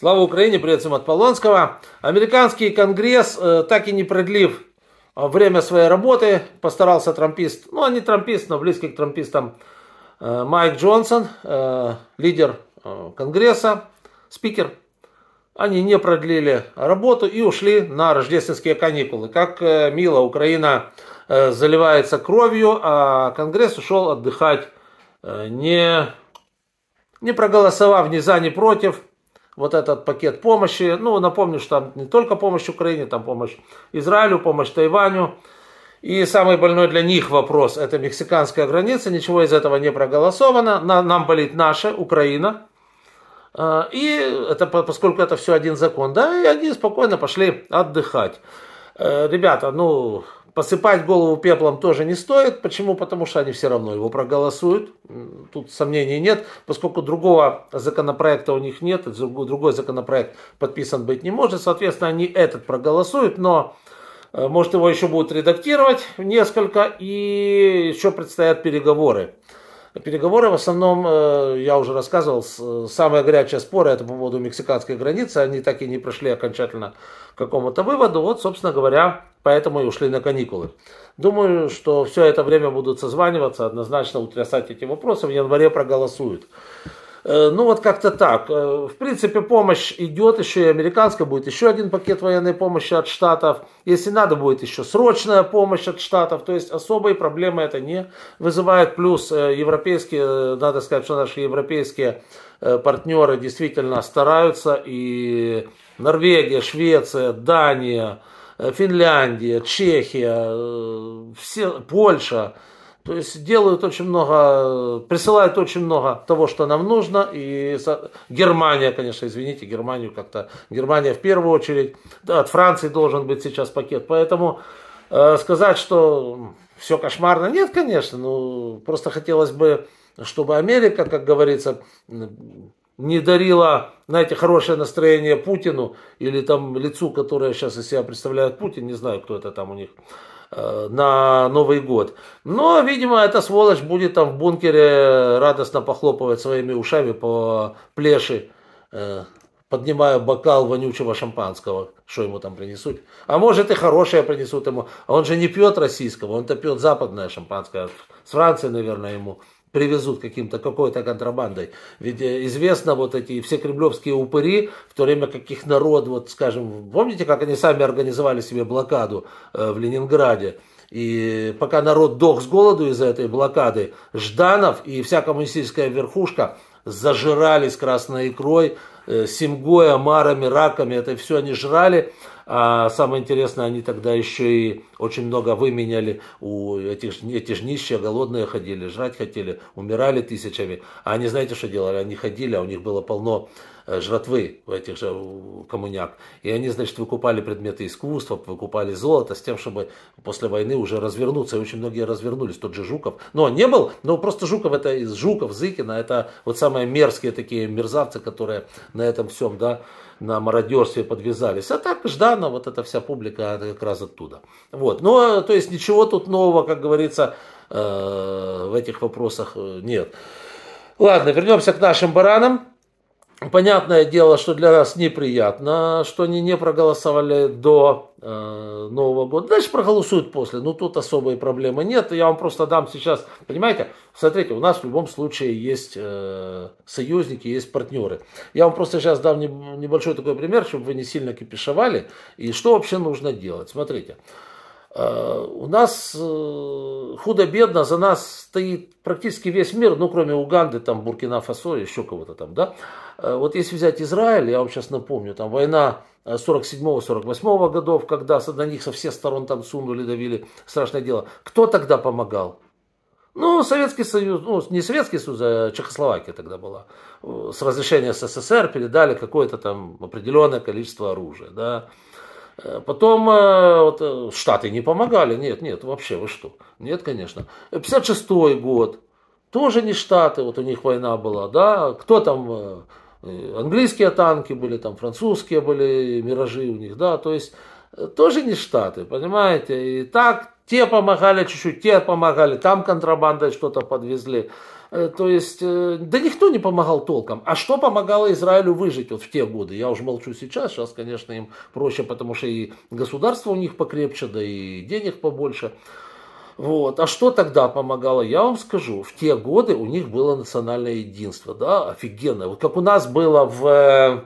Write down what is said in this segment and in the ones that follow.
Слава Украине, привет всем от Полонского. Американский конгресс, э, так и не продлив э, время своей работы, постарался трампист, ну, он не трампист, но близкий к трампистам, э, Майк Джонсон, лидер конгресса, спикер. Они не продлили работу и ушли на рождественские каникулы. Как мило, Украина заливается кровью, а конгресс ушел отдыхать, не, не проголосовав ни за, ни против – вот этот пакет помощи. Ну, напомню, что там не только помощь Украине, там помощь Израилю, помощь Тайваню. И самый больной для них вопрос – это мексиканская граница. Ничего из этого не проголосовано. Нам болит наша, Украина. А, и это, поскольку это все один закон, да, и они спокойно пошли отдыхать. Э, ребята, ну, Посыпать голову пеплом тоже не стоит. Почему? Потому что они все равно его проголосуют. Тут сомнений нет, поскольку другого законопроекта у них нет, другой законопроект подписан быть не может. Соответственно, они этот проголосуют, но э, может его еще будут редактировать несколько, и еще предстоят переговоры. Переговоры в основном, э, я уже рассказывал, самые горячие споры это по поводу мексиканской границы, они так и не пришли окончательно к какому-то выводу. Вот, собственно говоря, поэтому и ушли на каникулы. Думаю, что все это время будут созваниваться, однозначно утрясать эти вопросы, в январе проголосуют. Э, ну вот как-то так. Э, в принципе, помощь идет, еще и американская будет еще один пакет военной помощи от штатов. Если надо, будет еще срочная помощь от штатов. То есть особые проблемы это не вызывает. Плюс э, европейские, надо сказать, что наши европейские партнеры действительно стараются. И Норвегия, Швеция, Дания, Э, Финляндия, Чехия, э, все, Польша. То есть делают очень много, присылают очень много того, что нам нужно. И Германия, конечно, извините, Германию как-то. Германия в первую очередь. От Франции должен быть сейчас пакет. Поэтому э, сказать, что все кошмарно, нет, конечно. Ну, просто хотелось бы, чтобы Америка, как говорится, не дарила, знаете, хорошее настроение Путину или там лицу, которое сейчас из себя представляет Путин, не знаю, кто это там у них, э, на Новый год. Но, видимо, эта сволочь будет там в бункере радостно похлопывать своими ушами по плеши, э, поднимая бокал вонючего шампанского, что ему там принесут. А может и хорошее принесут ему. А он же не пьет российского, он-то пьет западное шампанское. С Франции, наверное, ему привезут каким-то какой-то контрабандой. Ведь э, известно вот эти все кремлевские упыри, в то время как их народ, вот скажем, помните, как они сами организовали себе блокаду э, в Ленинграде? И пока народ дох с голоду из-за этой блокады, Жданов и вся коммунистическая верхушка зажирались красной икрой, э, семгой, омарами, раками, это все они жрали. А самое интересное, они тогда еще и очень много выменяли. У этих, эти же нищие, голодные ходили, жрать хотели, умирали тысячами. А они знаете, что делали? Они ходили, а у них было полно Э, жратвы у этих же коммуняк. И они, значит, выкупали предметы искусства, выкупали золото с тем, чтобы после войны уже развернуться. И очень многие развернулись. Тот же Жуков. Но ну, не был, но просто Жуков это из Жуков, Зыкина, это вот самые мерзкие такие мерзавцы, которые на этом всем, да, на мародерстве подвязались. А так Ждана, вот эта вся публика как раз оттуда. Вот. Но, то есть, ничего тут нового, как говорится, э, в этих вопросах э, нет. Ладно, вернемся к нашим баранам. Понятное дело, что для нас неприятно, что они не проголосовали до э, Нового года. Дальше проголосуют после. Ну, тут особой проблемы нет. Я вам просто дам сейчас, понимаете, смотрите, у нас в любом случае есть э, союзники, есть партнеры. Я вам просто сейчас дам небольшой такой пример, чтобы вы не сильно кипишевали. И что вообще нужно делать? Смотрите. Смотрите. Э, у нас э, худо-бедно за нас стоит практически весь мир, ну, кроме Уганды, там, Буркина-Фасо, еще кого-то там, да. Э, вот если взять Израиль, я вам сейчас напомню, там война 47-48 годов, когда на них со всех сторон там сунули, давили, страшное дело. Кто тогда помогал? Ну, Советский Союз, ну, не Советский Союз, а Чехословакия тогда была. С разрешения СССР передали какое-то там определенное количество оружия, да. Потом э, вот, э, Штаты не помогали. Нет, нет, вообще вы что? Нет, конечно. 56-й год. Тоже не Штаты, вот у них война была, да? Кто там? Э, английские танки были, там французские были, миражи у них, да? То есть тоже не Штаты, понимаете? И так те помогали чуть-чуть, те помогали, там контрабандой что-то подвезли. Э, то есть, э, да никто не помогал толком. А что помогало Израилю выжить вот в те годы? Я уже молчу сейчас, сейчас, конечно, им проще, потому что и государство у них покрепче, да и денег побольше. Вот. А что тогда помогало? Я вам скажу, в те годы у них было национальное единство, да, офигенное. Вот как у нас было в э,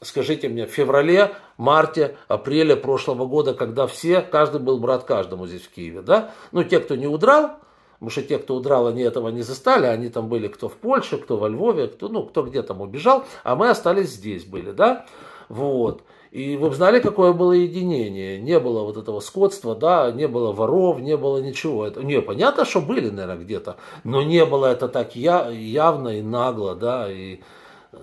скажите мне, в феврале, марте, апреле прошлого года, когда все, каждый был брат каждому здесь в Киеве, да? Ну, те, кто не удрал, потому что те, кто удрал, они этого не застали, они там были кто в Польше, кто во Львове, кто, ну, кто где там убежал, а мы остались здесь были, да? Вот. И вы знали, какое было единение. Не было вот этого скотства, да, не было воров, не было ничего. Это, не, понятно, что были, наверное, где-то, но не было это так я, явно и нагло, да, и э,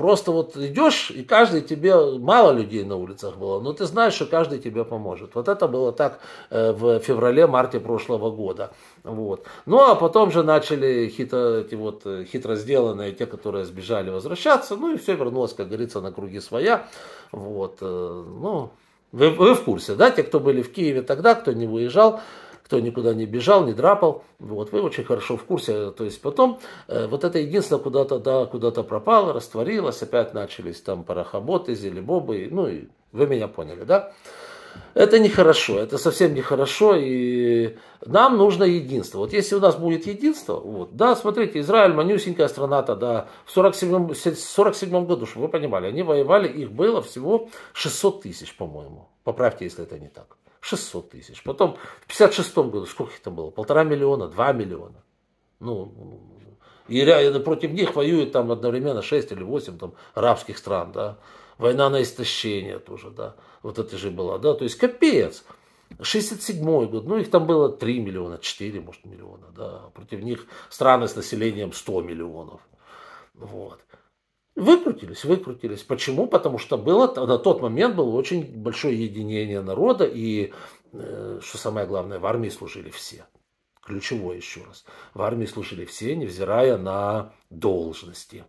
Просто вот идешь, и каждый тебе, мало людей на улицах было, но ты знаешь, что каждый тебе поможет. Вот это было так э, в феврале-марте прошлого года. Вот. Ну а потом же начали хитро, эти вот, э, хитро сделанные, те, которые сбежали, возвращаться. Ну и все вернулось, как говорится, на круги своя. Вот. Э, ну, вы, вы в курсе, да, те, кто были в Киеве тогда, кто не выезжал кто никуда не бежал, не драпал. Вот, вы очень хорошо в курсе. То есть потом э, вот это единственное куда-то, да, куда-то пропало, растворилось, опять начались там парохоботы, зелебобы, ну и вы меня поняли, да? Это нехорошо, это совсем нехорошо, и нам нужно единство. Вот если у нас будет единство, вот, да, смотрите, Израиль, манюсенькая страна тогда в 47, 47 году, чтобы вы понимали, они воевали, их было всего 600 тысяч, по-моему. Поправьте, если это не так. 600 тысяч. Потом в 56 году сколько их там было? Полтора миллиона, два миллиона. Ну, и против них воюют там одновременно 6 или 8 там, арабских стран, да. Война на истощение тоже, да. Вот это же была, да. То есть капец. 67 год, ну их там было 3 миллиона, 4, может, миллиона, да. Против них страны с населением 100 миллионов. Вот. Выкрутились, выкрутились. Почему? Потому что было, на тот момент было очень большое единение народа, и, э, что самое главное, в армии служили все. Ключевое еще раз. В армии служили все, невзирая на должности.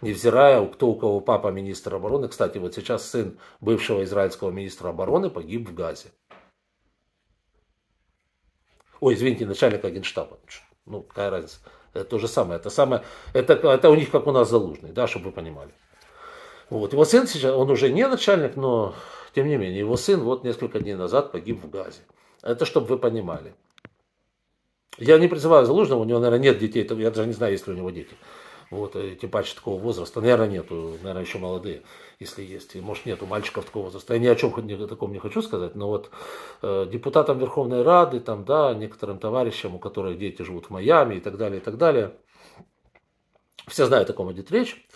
Невзирая, кто у кого папа министр обороны. Кстати, вот сейчас сын бывшего израильского министра обороны погиб в Газе. Ой, извините, начальник агентштаба. Ну, какая разница. Это то же самое. Это, самое это, это у них как у нас залужный, да, чтобы вы понимали. Вот. Его сын сейчас, он уже не начальник, но тем не менее, его сын вот несколько дней назад погиб в Газе. Это чтобы вы понимали. Я не призываю Залужного, у него, наверное, нет детей, я даже не знаю, есть ли у него дети. Вот, э, тем паче такого возраста, наверное, нету, наверное, еще молодые, если есть, может, нету мальчиков такого возраста. Я ни о чем ни, таком не хочу сказать, но вот э, депутатам Верховной Рады, там, да, некоторым товарищам, у которых дети живут в Майами и так далее, и так далее, все знают, о ком идет речь.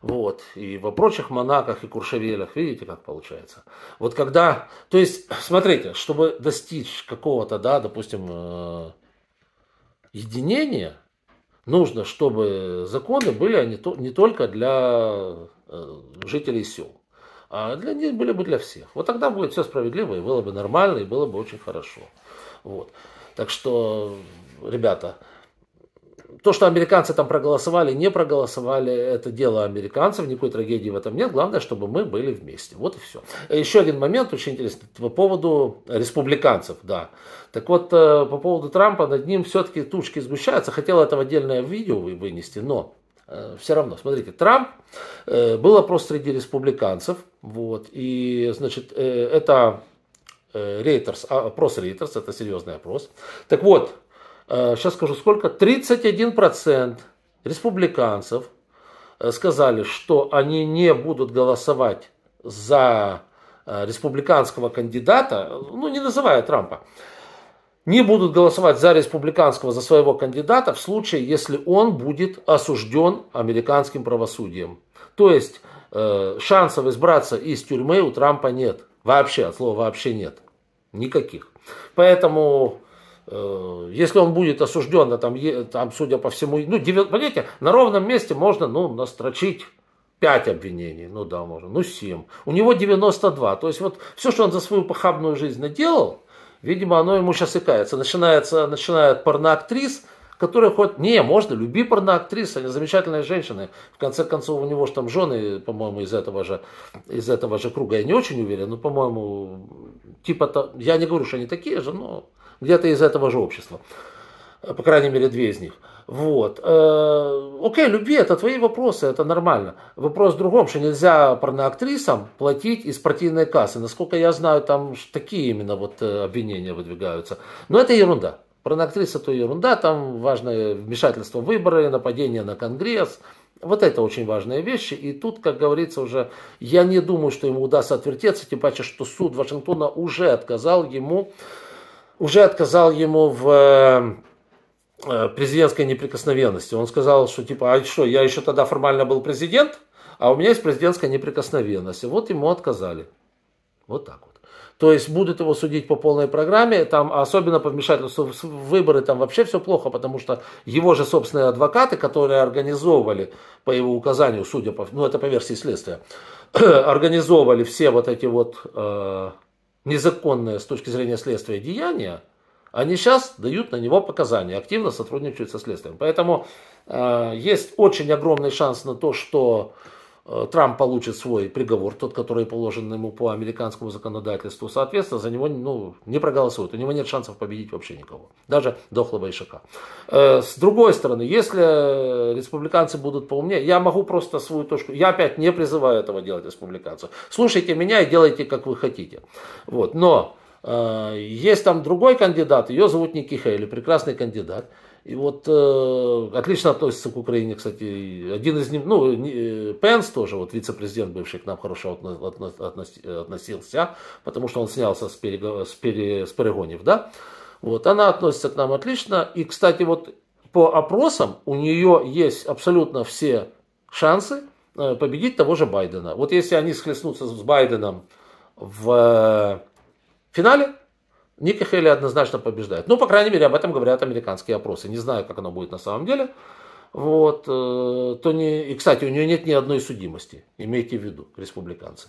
Вот, и во прочих монаках и куршевелях, видите, как получается. Вот когда, то есть, смотрите, чтобы достичь какого-то, да, допустим, э, единения, нужно, чтобы законы были а не, то, не только для э, жителей сел, а для них были бы для всех. Вот тогда будет все справедливо, и было бы нормально, и было бы очень хорошо. Вот. Так что, ребята, то, что американцы там проголосовали, не проголосовали, это дело американцев, никакой трагедии в этом нет. Главное, чтобы мы были вместе. Вот и все. Еще один момент очень интересный по поводу республиканцев, да. Так вот, э, по поводу Трампа, над ним все-таки тучки сгущаются. Хотел это в отдельное видео вынести, но э, все равно, смотрите, Трамп э, был опрос среди республиканцев, вот, и, значит, это Рейтерс, а, опрос Рейтерс, это серьезный опрос. Так вот, сейчас э, скажу сколько, 31% республиканцев э, сказали, что они не будут голосовать за э, республиканского кандидата, ну не называя Трампа, не будут голосовать за республиканского, за своего кандидата в случае, если он будет осужден американским правосудием. То есть э, шансов избраться из тюрьмы у Трампа нет. Вообще, от слова вообще нет. Никаких. Поэтому Э, если он будет осужден, а там, там, судя по всему, ну, 9, понимаете, на ровном месте можно, ну, настрочить 5 обвинений, ну да, можно, ну 7. У него 92, то есть вот все, что он за свою похабную жизнь наделал, видимо, оно ему сейчас икается. Начинается, начинает порноактрис, которая хоть, не, можно, люби порноактрис, они замечательные женщины. В конце концов, у него же там жены, по-моему, из этого же, из этого же круга, я не очень уверен, но, по-моему, типа, -то, я не говорю, что они такие же, но где-то из этого же общества. Э, по крайней мере, две из них. Вот. Э, окей, любви, это твои вопросы, это нормально. Вопрос в другом, что нельзя порноактрисам платить из партийной кассы. Насколько я знаю, там такие именно вот э, обвинения выдвигаются. Но это ерунда. Порноактриса то ерунда, там важное вмешательство в выборы, нападение на Конгресс. Вот это очень важные вещи. И тут, как говорится, уже я не думаю, что ему удастся отвертеться, тем паче, что суд Вашингтона уже отказал ему уже отказал ему в э, э, президентской неприкосновенности. Он сказал, что типа, а что, я еще тогда формально был президент, а у меня есть президентская неприкосновенность. Вот ему отказали. Вот так вот. То есть будут его судить по полной программе, там особенно по вмешательству в выборы, там вообще все плохо, потому что его же собственные адвокаты, которые организовывали по его указанию, судя по, ну это по версии следствия, организовывали все вот эти вот э, незаконное с точки зрения следствия деяние, они сейчас дают на него показания, активно сотрудничают со следствием. Поэтому э, есть очень огромный шанс на то, что Э, Трамп получит свой приговор, тот, который положен ему по американскому законодательству, соответственно, за него ну, не проголосуют. У него нет шансов победить вообще никого, даже дохлого ишака. Э, с другой стороны, если республиканцы будут поумнее, я могу просто свою точку, я опять не призываю этого делать республиканцев. Слушайте меня и делайте, как вы хотите. Вот. Но э, есть там другой кандидат, ее зовут Ники Хейли, прекрасный кандидат. И вот э, отлично относится к Украине, кстати, один из них, ну, не, э, Пенс тоже, вот вице-президент бывший к нам хорошо отно, отно, отно, относился, потому что он снялся с, перего, с, пере, с перегонев, да. Вот, она относится к нам отлично, и, кстати, вот по опросам у нее есть абсолютно все шансы э, победить того же Байдена. Вот если они схлестнутся с Байденом в э, финале, Ники Хейли однозначно побеждает. Ну, по крайней мере, об этом говорят американские опросы. Не знаю, как оно будет на самом деле. Вот, э, то не... И, кстати, у нее нет ни одной судимости, имейте в виду, республиканцы.